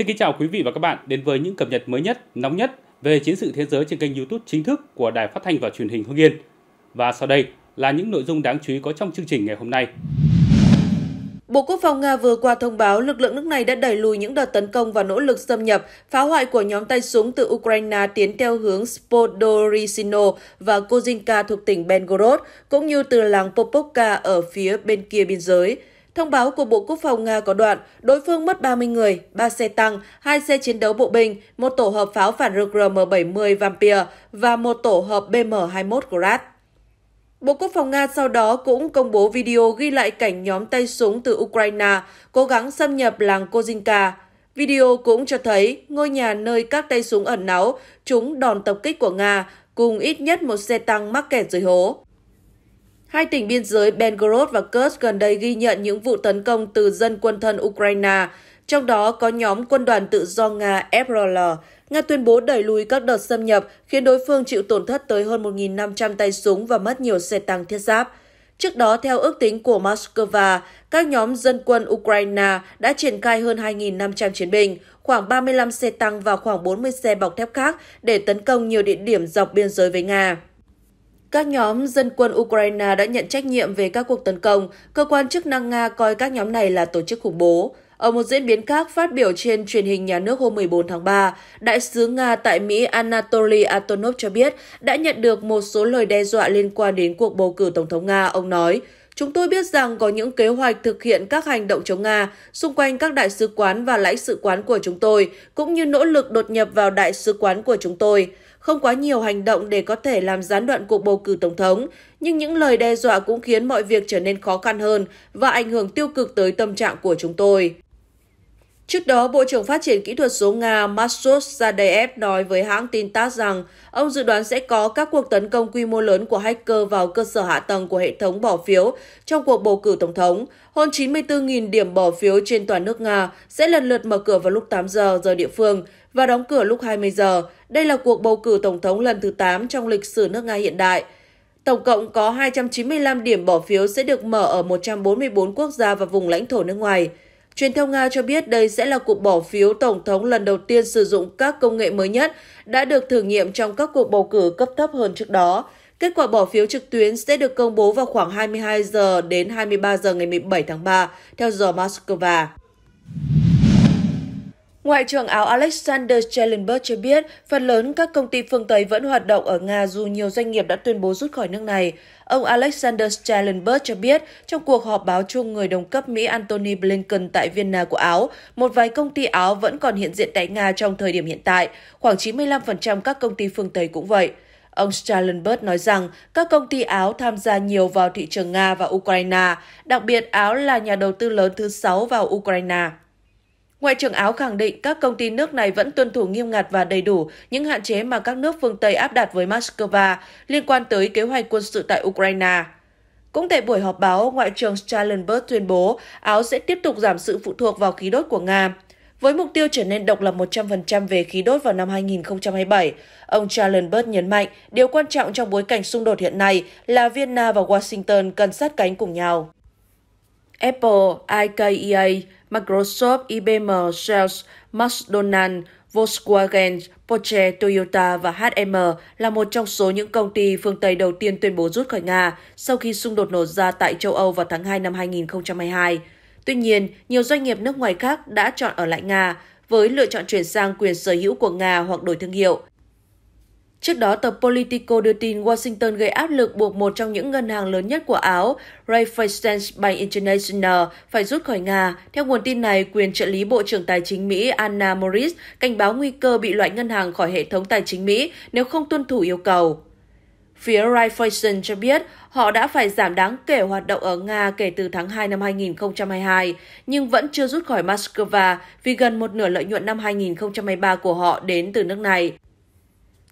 Xin kính chào quý vị và các bạn đến với những cập nhật mới nhất, nóng nhất về chiến sự thế giới trên kênh YouTube chính thức của Đài Phát thanh và Truyền hình Hưng Yên. Và sau đây là những nội dung đáng chú ý có trong chương trình ngày hôm nay. Bộ Quốc phòng Nga vừa qua thông báo lực lượng nước này đã đẩy lùi những đợt tấn công và nỗ lực xâm nhập, phá hoại của nhóm tay súng từ Ukraine tiến theo hướng Spodorysino và Kozinka thuộc tỉnh Belgorod, cũng như từ làng Popovka ở phía bên kia biên giới – Thông báo của Bộ Quốc phòng Nga có đoạn đối phương mất 30 người, 3 xe tăng, 2 xe chiến đấu bộ binh, một tổ hợp pháo phản lực RM-70 Vampir và một tổ hợp BM-21 Grad. Bộ Quốc phòng Nga sau đó cũng công bố video ghi lại cảnh nhóm tay súng từ Ukraine cố gắng xâm nhập làng Kozinka. Video cũng cho thấy ngôi nhà nơi các tay súng ẩn náu chúng đòn tập kích của Nga cùng ít nhất một xe tăng mắc kẹt dưới hố. Hai tỉnh biên giới Belgorod và Kursk gần đây ghi nhận những vụ tấn công từ dân quân thân Ukraine, trong đó có nhóm quân đoàn tự do Nga FRL. Nga tuyên bố đẩy lùi các đợt xâm nhập, khiến đối phương chịu tổn thất tới hơn 1.500 tay súng và mất nhiều xe tăng thiết giáp. Trước đó, theo ước tính của Moscow, các nhóm dân quân Ukraine đã triển khai hơn 2.500 chiến binh, khoảng 35 xe tăng và khoảng 40 xe bọc thép khác để tấn công nhiều địa điểm dọc biên giới với Nga. Các nhóm dân quân Ukraine đã nhận trách nhiệm về các cuộc tấn công, cơ quan chức năng Nga coi các nhóm này là tổ chức khủng bố. Ở một diễn biến khác phát biểu trên truyền hình nhà nước hôm 14 tháng 3, Đại sứ Nga tại Mỹ Anatoly Antonov cho biết đã nhận được một số lời đe dọa liên quan đến cuộc bầu cử Tổng thống Nga. Ông nói, Chúng tôi biết rằng có những kế hoạch thực hiện các hành động chống Nga xung quanh các đại sứ quán và lãnh sự quán của chúng tôi, cũng như nỗ lực đột nhập vào đại sứ quán của chúng tôi. Không quá nhiều hành động để có thể làm gián đoạn cuộc bầu cử tổng thống, nhưng những lời đe dọa cũng khiến mọi việc trở nên khó khăn hơn và ảnh hưởng tiêu cực tới tâm trạng của chúng tôi. Trước đó, Bộ trưởng Phát triển Kỹ thuật số Nga Masud Zadeev nói với hãng tin TASS rằng ông dự đoán sẽ có các cuộc tấn công quy mô lớn của hacker vào cơ sở hạ tầng của hệ thống bỏ phiếu trong cuộc bầu cử tổng thống. Hơn 94.000 điểm bỏ phiếu trên toàn nước Nga sẽ lần lượt mở cửa vào lúc 8 giờ giờ địa phương và đóng cửa lúc 20 giờ. Đây là cuộc bầu cử tổng thống lần thứ 8 trong lịch sử nước Nga hiện đại. Tổng cộng có 295 điểm bỏ phiếu sẽ được mở ở 144 quốc gia và vùng lãnh thổ nước ngoài. Truyền thông Nga cho biết đây sẽ là cuộc bỏ phiếu tổng thống lần đầu tiên sử dụng các công nghệ mới nhất đã được thử nghiệm trong các cuộc bầu cử cấp thấp hơn trước đó. Kết quả bỏ phiếu trực tuyến sẽ được công bố vào khoảng 22 giờ đến 23 giờ ngày 17 tháng 3 theo giờ Moscow. Ngoại trưởng Áo Alexander Schellenberg cho biết, phần lớn các công ty phương Tây vẫn hoạt động ở Nga dù nhiều doanh nghiệp đã tuyên bố rút khỏi nước này. Ông Alexander Schellenberg cho biết, trong cuộc họp báo chung người đồng cấp Mỹ Antony Blinken tại Vienna của Áo, một vài công ty Áo vẫn còn hiện diện tại Nga trong thời điểm hiện tại, khoảng 95% các công ty phương Tây cũng vậy. Ông Schellenberg nói rằng các công ty Áo tham gia nhiều vào thị trường Nga và Ukraine, đặc biệt Áo là nhà đầu tư lớn thứ sáu vào Ukraine. Ngoại trưởng Áo khẳng định các công ty nước này vẫn tuân thủ nghiêm ngặt và đầy đủ những hạn chế mà các nước phương Tây áp đặt với Moscow liên quan tới kế hoạch quân sự tại Ukraine. Cũng tại buổi họp báo, Ngoại trưởng Schallenberg tuyên bố Áo sẽ tiếp tục giảm sự phụ thuộc vào khí đốt của Nga. Với mục tiêu trở nên độc lập 100% về khí đốt vào năm 2027, ông Schallenberg nhấn mạnh điều quan trọng trong bối cảnh xung đột hiện nay là Vienna và Washington cần sát cánh cùng nhau. Apple, IKEA, Microsoft, IBM, Shell, McDonald's, Volkswagen, Porsche, Toyota và H&M là một trong số những công ty phương Tây đầu tiên tuyên bố rút khỏi Nga sau khi xung đột nổ ra tại châu Âu vào tháng 2 năm 2022. Tuy nhiên, nhiều doanh nghiệp nước ngoài khác đã chọn ở lại Nga với lựa chọn chuyển sang quyền sở hữu của Nga hoặc đổi thương hiệu. Trước đó, tờ Politico đưa tin Washington gây áp lực buộc một trong những ngân hàng lớn nhất của Áo, Raiffeisen Bank International, phải rút khỏi Nga. Theo nguồn tin này, quyền trợ lý Bộ trưởng Tài chính Mỹ Anna Morris cảnh báo nguy cơ bị loại ngân hàng khỏi hệ thống tài chính Mỹ nếu không tuân thủ yêu cầu. Phía Raiffeisen cho biết họ đã phải giảm đáng kể hoạt động ở Nga kể từ tháng 2 năm 2022, nhưng vẫn chưa rút khỏi Moscow vì gần một nửa lợi nhuận năm 2023 của họ đến từ nước này.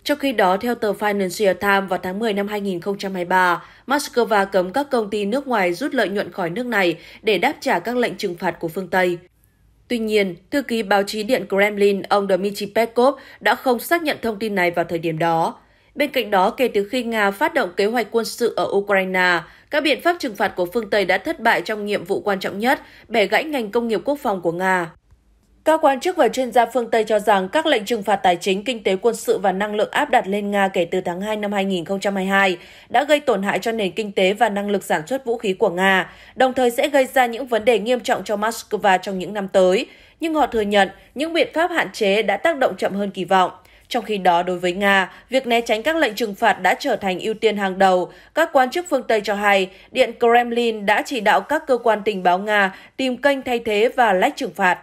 Trong khi đó, theo tờ Financial Times vào tháng 10 năm 2023, Moscow cấm các công ty nước ngoài rút lợi nhuận khỏi nước này để đáp trả các lệnh trừng phạt của phương Tây. Tuy nhiên, thư ký báo chí Điện Kremlin ông Dmitry Peskov đã không xác nhận thông tin này vào thời điểm đó. Bên cạnh đó, kể từ khi Nga phát động kế hoạch quân sự ở Ukraine, các biện pháp trừng phạt của phương Tây đã thất bại trong nhiệm vụ quan trọng nhất, bẻ gãy ngành công nghiệp quốc phòng của Nga. Các quan chức và chuyên gia phương Tây cho rằng các lệnh trừng phạt tài chính, kinh tế, quân sự và năng lượng áp đặt lên Nga kể từ tháng 2 năm 2022 đã gây tổn hại cho nền kinh tế và năng lực sản xuất vũ khí của Nga, đồng thời sẽ gây ra những vấn đề nghiêm trọng cho Moscow trong những năm tới. Nhưng họ thừa nhận những biện pháp hạn chế đã tác động chậm hơn kỳ vọng. Trong khi đó, đối với Nga, việc né tránh các lệnh trừng phạt đã trở thành ưu tiên hàng đầu. Các quan chức phương Tây cho hay, Điện Kremlin đã chỉ đạo các cơ quan tình báo Nga tìm kênh thay thế và lách trừng phạt.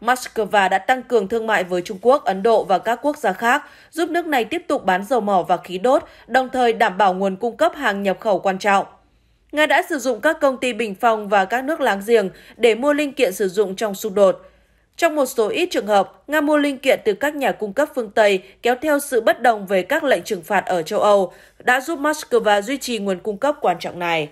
Moscow đã tăng cường thương mại với Trung Quốc, Ấn Độ và các quốc gia khác, giúp nước này tiếp tục bán dầu mỏ và khí đốt, đồng thời đảm bảo nguồn cung cấp hàng nhập khẩu quan trọng. Nga đã sử dụng các công ty bình phong và các nước láng giềng để mua linh kiện sử dụng trong xung đột. Trong một số ít trường hợp, Nga mua linh kiện từ các nhà cung cấp phương Tây kéo theo sự bất đồng về các lệnh trừng phạt ở châu Âu, đã giúp Moscow duy trì nguồn cung cấp quan trọng này.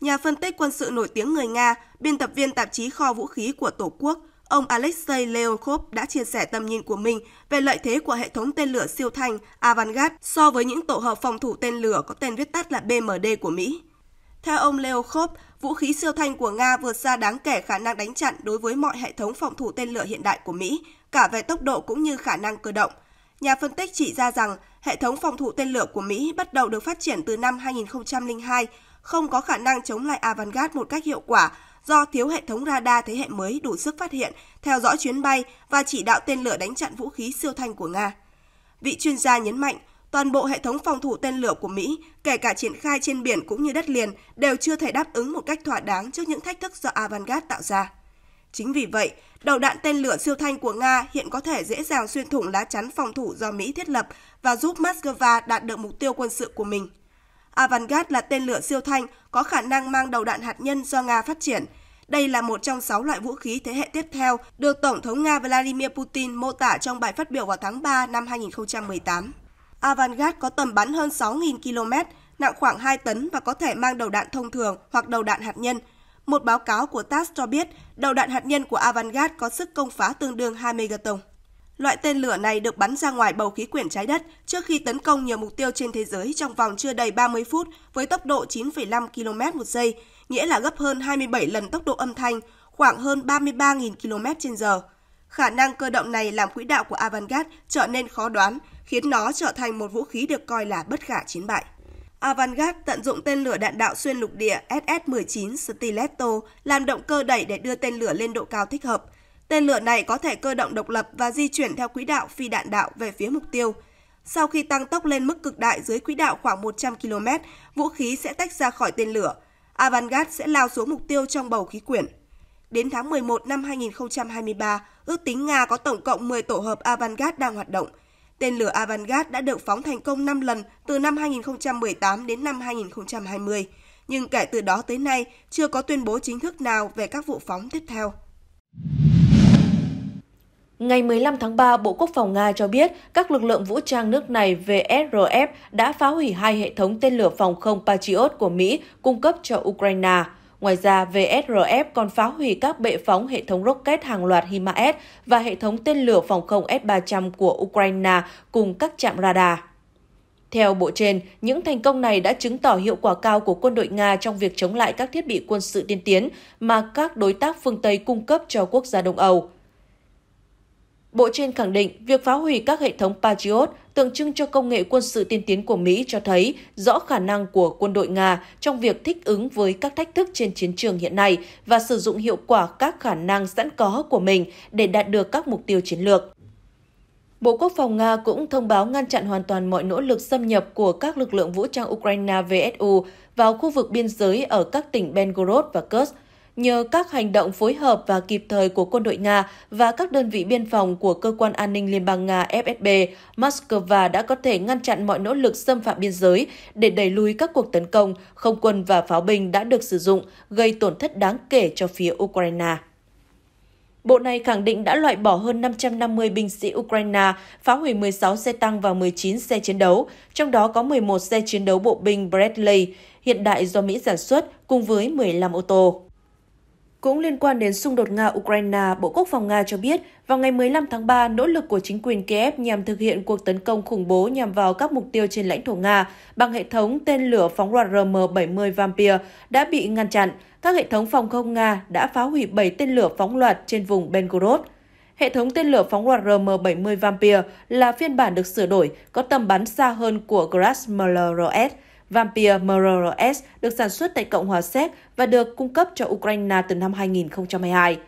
Nhà phân tích quân sự nổi tiếng người Nga, biên tập viên tạp chí Kho Vũ khí của Tổ quốc, ông Alexei Leonkov đã chia sẻ tầm nhìn của mình về lợi thế của hệ thống tên lửa siêu thanh Avangard so với những tổ hợp phòng thủ tên lửa có tên viết tắt là BMD của Mỹ. Theo ông Leonkov, vũ khí siêu thanh của Nga vượt xa đáng kể khả năng đánh chặn đối với mọi hệ thống phòng thủ tên lửa hiện đại của Mỹ, cả về tốc độ cũng như khả năng cơ động. Nhà phân tích chỉ ra rằng hệ thống phòng thủ tên lửa của Mỹ bắt đầu được phát triển từ năm 2002 không có khả năng chống lại Avangard một cách hiệu quả do thiếu hệ thống radar thế hệ mới đủ sức phát hiện, theo dõi chuyến bay và chỉ đạo tên lửa đánh chặn vũ khí siêu thanh của Nga. Vị chuyên gia nhấn mạnh, toàn bộ hệ thống phòng thủ tên lửa của Mỹ, kể cả triển khai trên biển cũng như đất liền, đều chưa thể đáp ứng một cách thỏa đáng trước những thách thức do Avangard tạo ra. Chính vì vậy, đầu đạn tên lửa siêu thanh của Nga hiện có thể dễ dàng xuyên thủng lá chắn phòng thủ do Mỹ thiết lập và giúp Moscow đạt được mục tiêu quân sự của mình. Avangard là tên lửa siêu thanh có khả năng mang đầu đạn hạt nhân do Nga phát triển. Đây là một trong 6 loại vũ khí thế hệ tiếp theo được Tổng thống Nga Vladimir Putin mô tả trong bài phát biểu vào tháng 3 năm 2018. Avangard có tầm bắn hơn 6.000 km, nặng khoảng 2 tấn và có thể mang đầu đạn thông thường hoặc đầu đạn hạt nhân. Một báo cáo của TASS cho biết đầu đạn hạt nhân của Avangard có sức công phá tương đương 20 gigaton. Loại tên lửa này được bắn ra ngoài bầu khí quyển trái đất trước khi tấn công nhiều mục tiêu trên thế giới trong vòng chưa đầy 30 phút với tốc độ 9,5 km một giây, nghĩa là gấp hơn 27 lần tốc độ âm thanh, khoảng hơn 33.000 km trên giờ. Khả năng cơ động này làm quỹ đạo của Avangard trở nên khó đoán, khiến nó trở thành một vũ khí được coi là bất khả chiến bại. Avangard tận dụng tên lửa đạn đạo xuyên lục địa SS-19 Stiletto làm động cơ đẩy để đưa tên lửa lên độ cao thích hợp – Tên lửa này có thể cơ động độc lập và di chuyển theo quỹ đạo phi đạn đạo về phía mục tiêu. Sau khi tăng tốc lên mức cực đại dưới quỹ đạo khoảng 100 km, vũ khí sẽ tách ra khỏi tên lửa. Avangard sẽ lao xuống mục tiêu trong bầu khí quyển. Đến tháng 11 năm 2023, ước tính Nga có tổng cộng 10 tổ hợp Avangard đang hoạt động. Tên lửa Avangard đã được phóng thành công 5 lần từ năm 2018 đến năm 2020, nhưng kể từ đó tới nay chưa có tuyên bố chính thức nào về các vụ phóng tiếp theo. Ngày 15 tháng 3, Bộ Quốc phòng Nga cho biết các lực lượng vũ trang nước này VSRF đã phá hủy hai hệ thống tên lửa phòng không Patriot của Mỹ cung cấp cho Ukraine. Ngoài ra, VSRF còn phá hủy các bệ phóng hệ thống rocket hàng loạt HIMARS và hệ thống tên lửa phòng không S-300 của Ukraine cùng các trạm radar. Theo Bộ trên, những thành công này đã chứng tỏ hiệu quả cao của quân đội Nga trong việc chống lại các thiết bị quân sự tiên tiến mà các đối tác phương Tây cung cấp cho quốc gia Đông Âu. Bộ trên khẳng định việc phá hủy các hệ thống Patriot tượng trưng cho công nghệ quân sự tiên tiến của Mỹ cho thấy rõ khả năng của quân đội Nga trong việc thích ứng với các thách thức trên chiến trường hiện nay và sử dụng hiệu quả các khả năng sẵn có của mình để đạt được các mục tiêu chiến lược. Bộ Quốc phòng Nga cũng thông báo ngăn chặn hoàn toàn mọi nỗ lực xâm nhập của các lực lượng vũ trang Ukraine VSU vào khu vực biên giới ở các tỉnh Belgorod và Kursk, Nhờ các hành động phối hợp và kịp thời của quân đội Nga và các đơn vị biên phòng của Cơ quan An ninh Liên bang Nga FSB, Moscow đã có thể ngăn chặn mọi nỗ lực xâm phạm biên giới để đẩy lùi các cuộc tấn công, không quân và pháo binh đã được sử dụng, gây tổn thất đáng kể cho phía Ukraine. Bộ này khẳng định đã loại bỏ hơn 550 binh sĩ Ukraine, phá hủy 16 xe tăng và 19 xe chiến đấu, trong đó có 11 xe chiến đấu bộ binh Bradley hiện đại do Mỹ sản xuất cùng với 15 ô tô. Cũng liên quan đến xung đột Nga-Ukraine, Bộ Quốc phòng Nga cho biết, vào ngày 15 tháng 3, nỗ lực của chính quyền Kiev nhằm thực hiện cuộc tấn công khủng bố nhằm vào các mục tiêu trên lãnh thổ Nga bằng hệ thống tên lửa phóng loạt RM-70 Vampir đã bị ngăn chặn. Các hệ thống phòng không Nga đã phá hủy 7 tên lửa phóng loạt trên vùng Belgorod. Hệ thống tên lửa phóng loạt RM-70 Vampir là phiên bản được sửa đổi, có tầm bắn xa hơn của Grasmler RS Vampir MRS được sản xuất tại Cộng hòa Séc và được cung cấp cho Ukraine từ năm 2022.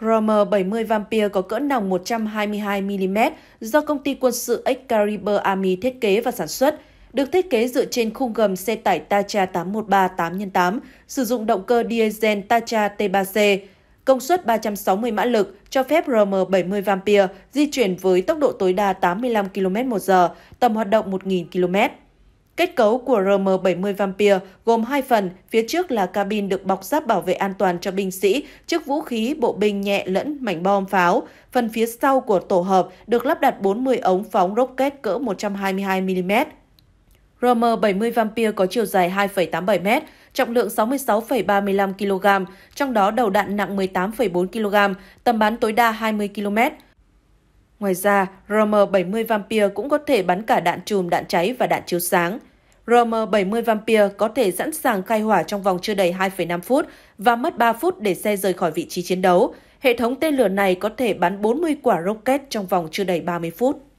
RM-70 Vampir có cỡ nòng 122mm do công ty quân sự Excalibur Army thiết kế và sản xuất, được thiết kế dựa trên khung gầm xe tải Tacha 813 8x8, sử dụng động cơ diesel Tacha T3C, công suất 360 mã lực, cho phép RM-70 Vampir di chuyển với tốc độ tối đa 85 km/h, tầm hoạt động 1.000 km. Kết cấu của RM-70 Vampir gồm hai phần, phía trước là cabin được bọc giáp bảo vệ an toàn cho binh sĩ, trước vũ khí, bộ binh nhẹ lẫn mảnh bom pháo. Phần phía sau của tổ hợp được lắp đặt 40 ống phóng rocket cỡ 122mm. RM-70 Vampir có chiều dài 2,87m, trọng lượng 66,35 kg, trong đó đầu đạn nặng 18,4 kg, tầm bắn tối đa 20 km. Ngoài ra, RM-70 Vampir cũng có thể bắn cả đạn chùm, đạn cháy và đạn chiếu sáng. RM70 Vampir có thể sẵn sàng khai hỏa trong vòng chưa đầy 2,5 phút và mất 3 phút để xe rời khỏi vị trí chiến đấu. Hệ thống tên lửa này có thể bắn 40 quả rocket trong vòng chưa đầy 30 phút.